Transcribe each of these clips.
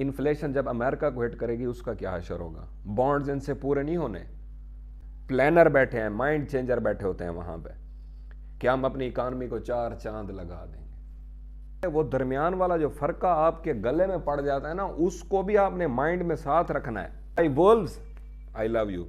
inflation जब America को hit करेगी उसका क्या असर होगा बॉन्ड्स इनसे पूरे नहीं होने प्लानर बैठे हैं माइंड चेंजर बैठे होते हैं वहां पे कि हम अपनी इकानमी को चार चांद लगा देंगे वो दरमियान वाला जो फर्का आपके गले में पड़ जाता है ना उसको भी आपने माइंड में साथ रखना है I wolves I love you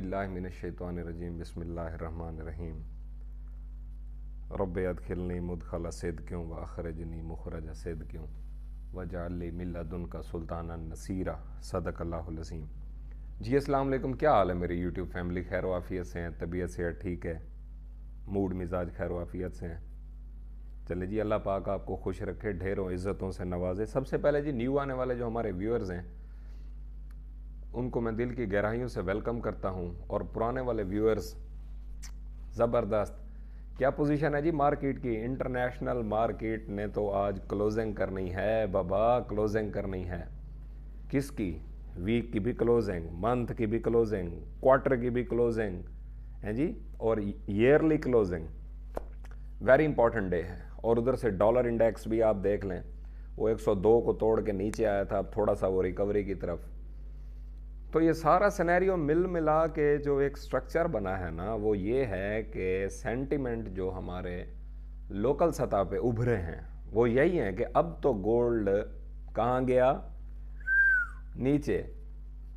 अज़बिल्लाशैतरजीम बसमीम रब अदखिलनी मुदखला सैद क्यों व अखरजनी मुखरज सैद क्यों व जाली मिल्लादन का सुल्ताना नसीरा सदक अल्लाम जी वालेकुम क्या हाल है मेरी यूट्यूब फैमिली खैर वाफ़ियत से हैं तबीयत से ठीक है मूड मिजाज खैर वाफ़ियत से हैं चले जी अल्लाह पाक आपको खुश रखे ढेरों इज़्ज़तों से नवाजे सबसे पहले जी न्यू आने वाले जो हमारे व्यूअर्स हैं उनको मैं दिल की गहराइयों से वेलकम करता हूँ और पुराने वाले व्यूअर्स ज़बरदस्त क्या पोजीशन है जी मार्केट की इंटरनेशनल मार्केट ने तो आज क्लोजिंग करनी है बाबा क्लोजिंग करनी है किसकी वीक की भी क्लोजिंग मंथ की भी क्लोजिंग क्वार्टर की भी क्लोजिंग है जी और early closing very important day है और उधर से डॉलर इंडेक्स भी आप देख लें वो 102 को तोड़ के नीचे आया था अब थोड़ा सा वो रिकवरी की तरफ तो ये सारा सिनेरियो मिल मिला के जो एक स्ट्रक्चर बना है ना वो ये है कि सेंटिमेंट जो हमारे लोकल सतह पे उभरे हैं वो यही है कि अब तो गोल्ड कहाँ गया नीचे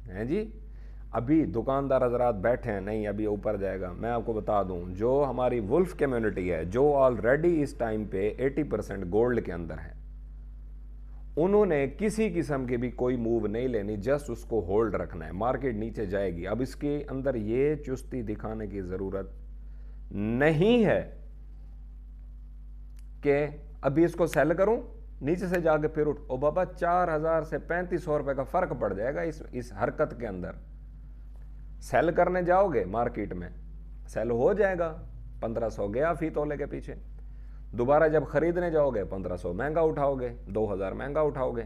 हैं जी अभी दुकानदार हजरात बैठे हैं नहीं अभी ऊपर जाएगा मैं आपको बता दूं जो हमारी वुल्फ कम्युनिटी है जो ऑलरेडी इस टाइम पे 80 परसेंट गोल्ड के अंदर है उन्होंने किसी किस्म के भी कोई मूव नहीं लेनी जस्ट उसको होल्ड रखना है मार्केट नीचे जाएगी अब इसके अंदर ये चुस्ती दिखाने की ज़रूरत नहीं है कि अभी इसको सेल करूं नीचे से जाके फिर उठ ओ बाबा चार हज़ार से पैंतीस सौ रुपए का फ़र्क पड़ जाएगा इस इस हरकत के अंदर सेल करने जाओगे मार्केट में सेल हो जाएगा पंद्रह सौ गया फी तोले के पीछे दोबारा जब खरीदने जाओगे पंद्रह सौ महंगा उठाओगे दो हज़ार महंगा उठाओगे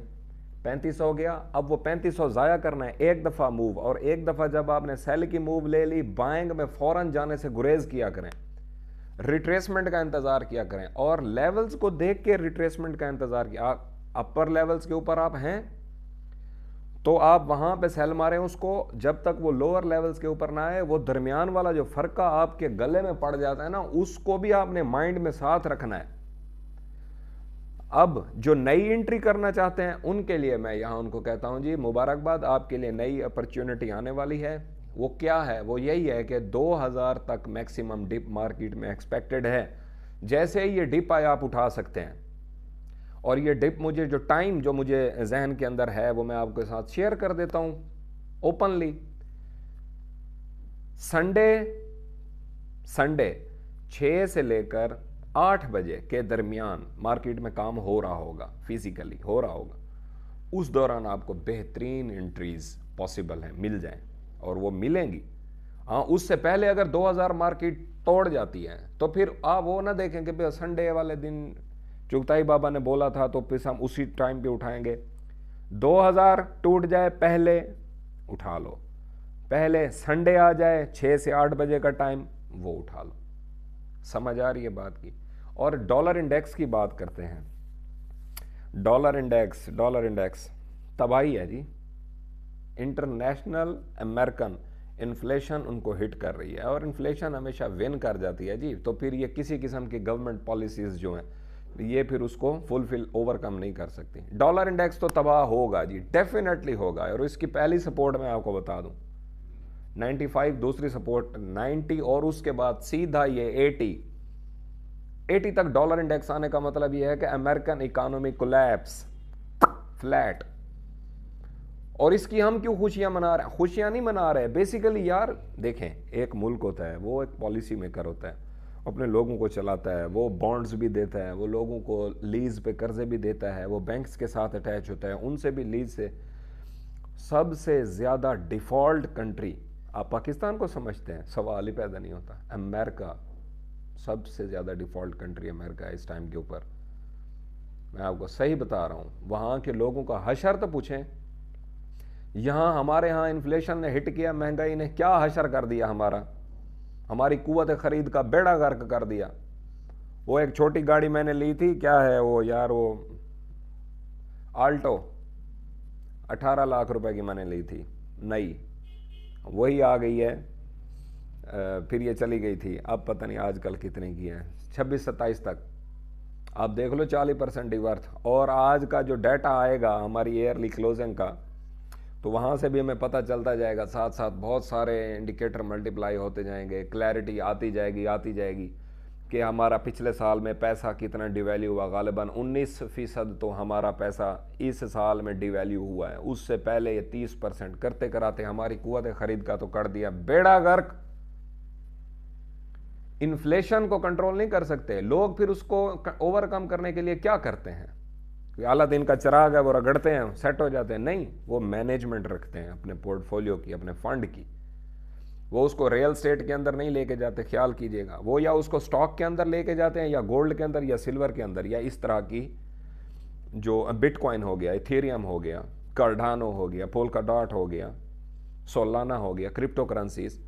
पैंतीस सौ गया अब वो पैंतीस सौ ज़ाया करना है एक दफ़ा मूव और एक दफ़ा जब आपने सेल की मूव ले ली बाइंग में फ़ौरन जाने से गुरेज किया करें रिट्रेसमेंट का इंतज़ार किया करें और लेवल्स को देख के रिट्रेसमेंट का इंतज़ार किया अपर लेवल्स के ऊपर आप हैं तो आप वहाँ पे सेल मारें उसको जब तक वो लोअर लेवल्स के ऊपर ना आए वो दरमियान वाला जो फ़र्का आपके गले में पड़ जाता है ना उसको भी आपने माइंड में साथ रखना है अब जो नई एंट्री करना चाहते हैं उनके लिए मैं यहाँ उनको कहता हूँ जी मुबारकबाद आपके लिए नई अपॉर्चुनिटी आने वाली है वो क्या है वो यही है कि 2000 तक मैक्सिमम डिप मार्केट में एक्सपेक्टेड है जैसे ही ये डिप आए आप उठा सकते हैं और ये डिप मुझे जो टाइम जो मुझे जहन के अंदर है वो मैं आपके साथ शेयर कर देता हूँ ओपनली संडे संडे छः से लेकर आठ बजे के दरमियान मार्केट में काम हो रहा होगा फिजिकली हो रहा होगा उस दौरान आपको बेहतरीन एंट्रीज पॉसिबल हैं मिल जाए और वो मिलेंगी हाँ उससे पहले अगर 2000 मार्केट तोड़ जाती है तो फिर आप वो ना देखें कि भाई संडे वाले दिन चुगताई बाबा ने बोला था तो फिर हम उसी टाइम पे उठाएंगे 2000 टूट जाए पहले उठा लो पहले संडे आ जाए 6 से आठ बजे का टाइम वो उठा लो समझ आ रही है बात की और डॉलर इंडेक्स की बात करते हैं डॉलर इंडेक्स डॉलर इंडेक्स तबाही है जी इंटरनेशनल अमेरिकन इन्फ्लेशन उनको हिट कर रही है और इन्फ्लेशन हमेशा विन कर जाती है जी तो फिर ये किसी किस्म की गवर्नमेंट पॉलिसीज़ जो हैं ये फिर उसको फुलफिल ओवरकम नहीं कर सकती डॉलर इंडेक्स तो तबाह होगा जी डेफिनेटली होगा और इसकी पहली सपोर्ट मैं आपको बता दूं 95 दूसरी सपोर्ट 90 और उसके बाद सीधा ये 80 80 तक डॉलर इंडेक्स आने का मतलब यह है कि अमेरिकन इकोनॉमी कोलैप्स फ्लैट और इसकी हम क्यों खुशियां मना रहे हैं खुशियां नहीं मना रहे बेसिकली यार देखें एक मुल्क होता है वो एक पॉलिसी मेकर होता है अपने लोगों को चलाता है वो बॉन्ड्स भी देता है वो लोगों को लीज पे कर्जे भी देता है वो बैंक्स के साथ अटैच होता है उनसे भी लीज से सबसे ज़्यादा डिफ़ॉल्ट कंट्री आप पाकिस्तान को समझते हैं सवाल ही पैदा नहीं होता अमेरिका सबसे ज़्यादा डिफ़ॉल्ट कंट्री अमेरिका है इस टाइम के ऊपर मैं आपको सही बता रहा हूँ वहाँ के लोगों का हशर तो पूछें यहाँ हमारे यहाँ इन्फ्लेशन ने हिट किया महंगाई ने क्या हशर कर दिया हमारा हमारी कुत ख़रीद का बेड़ा गर्क कर दिया वो एक छोटी गाड़ी मैंने ली थी क्या है वो यार वो आल्टो 18 लाख रुपए की मैंने ली थी नई वही आ गई है फिर ये चली गई थी अब पता नहीं आजकल कितने की है छब्बीस सत्ताईस तक आप देख लो चालीस परसेंट डिवर्थ और आज का जो डाटा आएगा हमारी एयरली क्लोजिंग का तो वहाँ से भी हमें पता चलता जाएगा साथ साथ बहुत सारे इंडिकेटर मल्टीप्लाई होते जाएंगे क्लैरिटी आती जाएगी आती जाएगी कि हमारा पिछले साल में पैसा कितना डिवैल्यू हुआ गालिबा उन्नीस फ़ीसद तो हमारा पैसा इस साल में डिवैल्यू हुआ है उससे पहले ये तीस परसेंट करते कराते हमारी कुत ख़रीद का तो कर दिया बेड़ा गर्क इन्फ्लेशन को कंट्रोल नहीं कर सकते लोग फिर उसको ओवरकम करने के लिए क्या करते हैं अला दिन का चिराग है वो रगड़ते हैं सेट हो जाते हैं नहीं वो मैनेजमेंट रखते हैं अपने पोर्टफोलियो की अपने फंड की वो उसको रियल स्टेट के अंदर नहीं लेके जाते ख्याल कीजिएगा वो या उसको स्टॉक के अंदर लेके जाते हैं या गोल्ड के अंदर या सिल्वर के अंदर या इस तरह की जो बिटकॉइन हो गया इथेरियम हो गया कर्डानो हो गया पोलका डॉट हो गया सोलाना हो गया क्रिप्टो करेंसीज़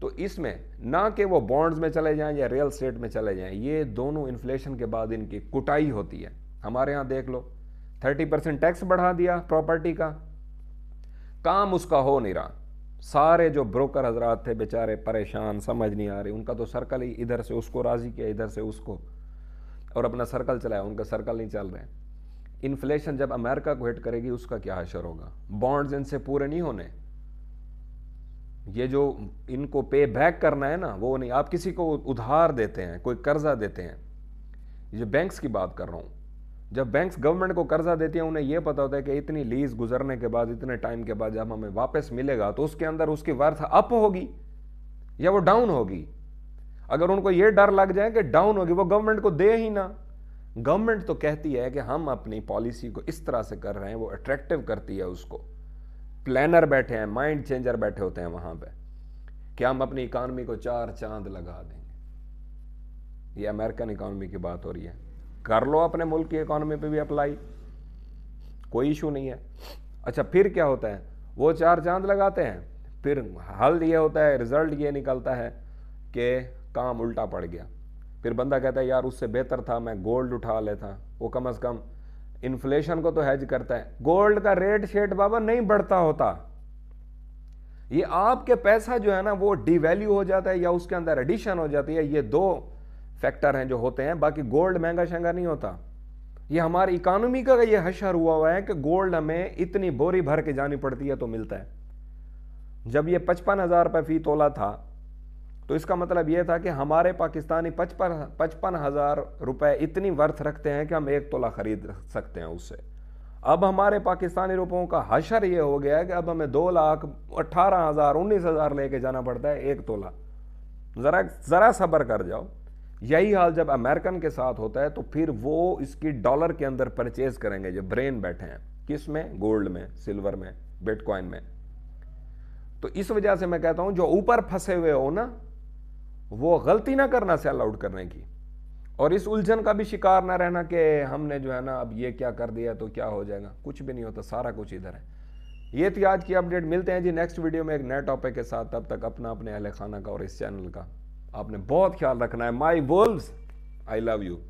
तो इसमें ना कि वो बॉन्ड्स में चले जाएं या रियल स्टेट में चले जाएं ये दोनों इन्फ्लेशन के बाद इनकी कुटाई होती है हमारे यहाँ देख लो थर्टी परसेंट टैक्स बढ़ा दिया प्रॉपर्टी का काम उसका हो नहीं रहा सारे जो ब्रोकर हजरात थे बेचारे परेशान समझ नहीं आ रही उनका तो सर्कल ही इधर से उसको राज़ी किया इधर से उसको और अपना सर्कल चलाया उनका सर्कल नहीं चल रहे इन्फ्लेशन जब अमेरिका को हिट करेगी उसका क्या असर होगा बॉन्ड्स इनसे पूरे नहीं होने ये जो इनको पे बैक करना है ना वो नहीं आप किसी को उधार देते हैं कोई कर्जा देते हैं ये बैंक्स की बात कर रहा हूँ जब बैंक्स गवर्नमेंट को कर्जा देती हैं उन्हें यह पता होता है कि इतनी लीज गुजरने के बाद इतने टाइम के बाद जब हमें वापस मिलेगा तो उसके अंदर उसकी वर्थ अप होगी या वो डाउन होगी अगर उनको यह डर लग जाए कि डाउन होगी वो गवर्नमेंट को दे ही ना गवर्नमेंट तो कहती है कि हम अपनी पॉलिसी को इस तरह से कर रहे हैं वो अट्रैक्टिव करती है उसको प्लानर बैठे हैं माइंड चेंजर बैठे होते हैं वहां पर कि हम अपनी इकॉनमी को चार चांद लगा देंगे ये अमेरिकन इकॉनमी की बात हो रही है कर लो अपने मुल्क की इकोनॉमी पे भी अप्लाई कोई इशू नहीं है अच्छा फिर क्या होता है वो चार चांद लगाते हैं फिर हल ये होता है रिजल्ट ये निकलता है कि काम उल्टा पड़ गया फिर बंदा कहता है यार उससे बेहतर था मैं गोल्ड उठा लेता वो कम अज़ कम इन्फ्लेशन को तो हैज करता है गोल्ड का रेट शेट बाबा नहीं बढ़ता होता ये आपके पैसा जो है ना वो डिवेल्यू हो जाता है या उसके अंदर एडिशन हो जाती है ये दो फैक्टर हैं जो होते हैं बाकी गोल्ड महंगा शहंगा नहीं होता ये हमारी इकानमी का ये हशर हुआ हुआ है कि गोल्ड हमें इतनी बोरी भर के जानी पड़ती है तो मिलता है जब ये पचपन हज़ार रुपये फ़ी तोला था तो इसका मतलब ये था कि हमारे पाकिस्तानी पचपन पचपन हज़ार रुपये इतनी वर्थ रखते हैं कि हम एक तोला ख़रीद सकते हैं उससे अब हमारे पाकिस्तानी रुपयों का हशर ये हो गया है कि अब हमें दो लाख अट्ठारह हज़ार उन्नीस हज़ार लेके जाना पड़ता है एक तोला ज़रा ज़रा सब्र कर जाओ यही हाल जब अमेरिकन के साथ होता है तो फिर वो इसकी डॉलर के अंदर परचेज करेंगे जो ब्रेन बैठे हैं किस में गोल्ड में सिल्वर में बिटकॉइन में तो इस वजह से मैं कहता हूं जो ऊपर फंसे हुए हो ना वो गलती ना करना सेल आउट करने की और इस उलझन का भी शिकार ना रहना कि हमने जो है ना अब ये क्या कर दिया तो क्या हो जाएगा कुछ भी नहीं होता सारा कुछ इधर है ये थी आज की अपडेट मिलते हैं जी नेक्स्ट वीडियो में एक नए टॉपिक के साथ तब तक अपना अपने अहल खाना का और इस चैनल का आपने बहुत ख्याल रखना है my wolves I love you